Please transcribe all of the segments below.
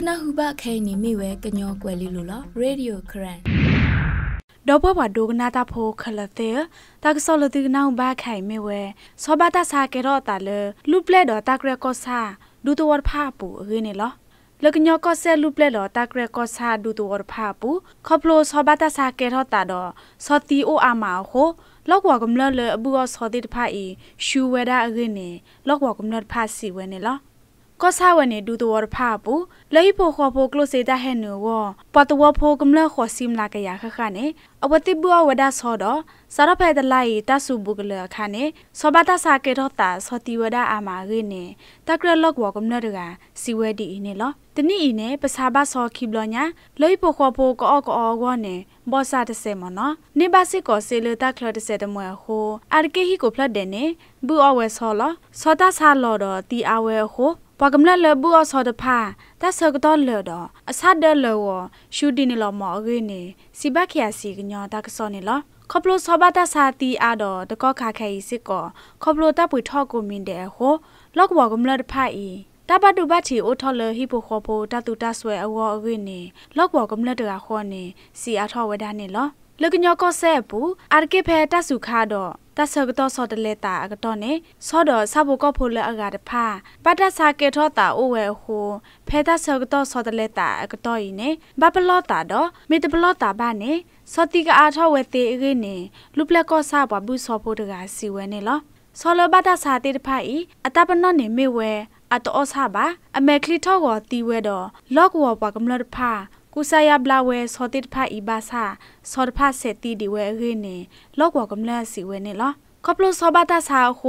နာဟုဘခဲနီမိဝဲကညောကွယ်လီလိုလားရေဒီယိုခရန်ဒေါ်ဘဘဒုကနာတာဖိုခလသေတာကဆောလတိကနာဘခိုင်မေဝဲစောဘတာစာကေရောတာလေလူပလက်တော့တာကရကောစာဒူတဝရဖာပူရင်းနေလားလကညောကဆဲလူပလက်တော့တာကရကောစာဒူတဝရဖာပူခပလိုစောဘတာစာကေရောတာတော့စောတီအိုအာမာဟိုလောက်ဝကမလလေအဘူအစောတိတဖာဤရှူဝဲတာအရင်းနေလောက်ဝကမလဖာစီဝဲနေလားก็ซาวันนี้ดูตัวรภาปูแล้วฮิโพขอโพกลุเซตาแหนูวอปอตัวโพกําลังขอซิมลากะยาคะคะเนอวติบัววดาซอดอสารพัดไลตาสุบุกเลคะเนซอบาตาสาเกรอตาสอติวดาอามาเกเนตะกระลอกวอกําลังดาสิเวดีอีเนลอတနိဤနဲ့ပစာဘဆောခိဘလညာလိပိုခောပိုကောအောကောဝနဲ့ဘောစာတဆေမနနိဘစစ်ကောစေလတာခလတဆေတမွေဟိုအာကေဟီကိုဖလတ်တဲ့နဲ့ဘူအဝဲဆောလဆောတာဆာလော်တော်တီအဝဲဟိုပွားကမလလဘူအဆောတဖာတဆကတော်လတော့အဆတ်ဒလောရှူဒီနီလောမောဂိနေစီဘခရစီကညောတကဆောနေလောခေါပလိုဆောဘတာစာတီအာတော့တကောခခဲဤစစ်ကောခေါပလိုတပ်ပွေထော့ကိုမင်းတဲ့ဟိုလော့ကဘော်ကမလတဖာဤတပတ်တူပတ်ချီအိုထော်လဟိပိုခေါပိုတတူတဆွဲအဝေါ်အဝိနေလော့ကဘော်ကမလတရာခေါနေစီအာထော်ဝဒနေလောလကညောကောဆဲပူအာကေဖဲတဆုခါတော့တဆကတော့စော်တလေတာအကတော့နေစော်တော့ဆဘကောဖိုလအကတဖာပတဆာကေထောတာအိုဝဲဟိုဖဲတဆကတော့စော်တလေတာအကတော့ဤနေဘပလောတာတော့မေတပလောတာဘာနေစော်တိကအားထောဝဲတေအကိနေလူပလက်ကောဆဘဘူးစော်ဖို့တကစီဝဲနေလောစော်လဘတဆာတေတဖာဤအတပနော့နေမေဝဲအတောဆာဘာအမေခလီထောကောတီဝဲတော့လော့ကဝဘကမလတဖာกุสายาบลาเวสอติดพาอีบาซาสอดพาเซตีดีเวเรเนลอกว่ากำเลิสิเวเนลอครอบลูซอบาตาซาโค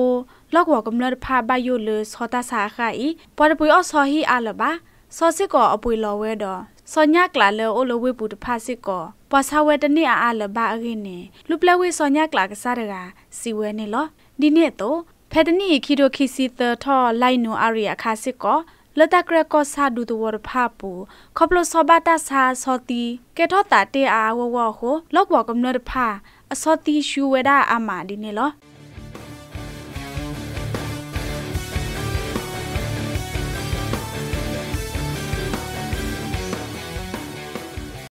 ลอกว่ากำเลิพาบายุเลสอตาซาค่ะอีปอดปุยอซอฮีอาลบาซอซิกออปุยลอเวดอစောညကလာလောအလဝေပူတဖစစ်ကောပဆဝဲတနေ့အားလဘာအရင်နေလူပလဝေစောညကလာကစားရကစီဝဲနေလောဒီနေ့တော့ဖက်တနီခိဒိုခိစီတထလိုက်နိုအာရီအခါစစ်ကောလတကရကောဆာဒူတဝရဖာပူခပလဆဘတာဆာစောတီကေထောတာတေအာဝဝဟိုလောက်ဝကမ္နရဖာအစောတီရှူဝေဒါအာမာဒီနေလော